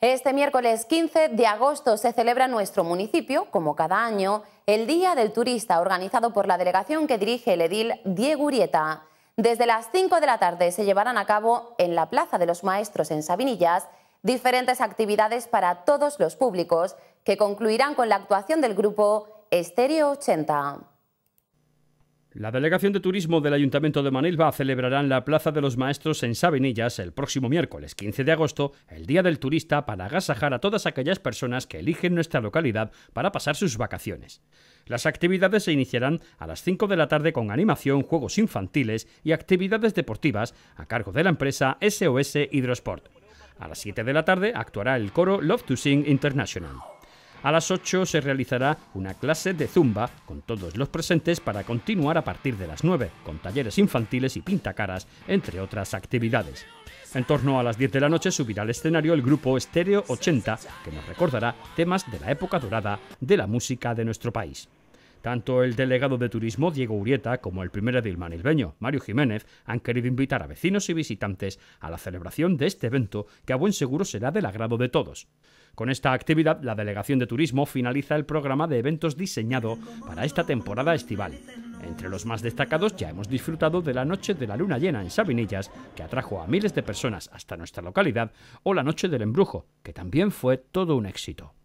Este miércoles 15 de agosto se celebra en nuestro municipio, como cada año, el Día del Turista, organizado por la delegación que dirige el edil Diego Urieta. Desde las 5 de la tarde se llevarán a cabo en la Plaza de los Maestros en Sabinillas diferentes actividades para todos los públicos, que concluirán con la actuación del grupo Estéreo 80. La delegación de turismo del Ayuntamiento de Manilva celebrará en la Plaza de los Maestros en Sabinillas el próximo miércoles 15 de agosto, el Día del Turista, para agasajar a todas aquellas personas que eligen nuestra localidad para pasar sus vacaciones. Las actividades se iniciarán a las 5 de la tarde con animación, juegos infantiles y actividades deportivas a cargo de la empresa SOS Hidrosport. A las 7 de la tarde actuará el coro Love to Sing International. A las 8 se realizará una clase de zumba con todos los presentes para continuar a partir de las 9, con talleres infantiles y pintacaras, entre otras actividades. En torno a las 10 de la noche subirá al escenario el grupo Stereo 80, que nos recordará temas de la época dorada de la música de nuestro país. Tanto el delegado de turismo, Diego Urieta, como el primer edil manilbeño, Mario Jiménez, han querido invitar a vecinos y visitantes a la celebración de este evento que a buen seguro será del agrado de todos. Con esta actividad, la Delegación de Turismo finaliza el programa de eventos diseñado para esta temporada estival. Entre los más destacados ya hemos disfrutado de la Noche de la Luna Llena en Sabinillas, que atrajo a miles de personas hasta nuestra localidad, o la Noche del Embrujo, que también fue todo un éxito.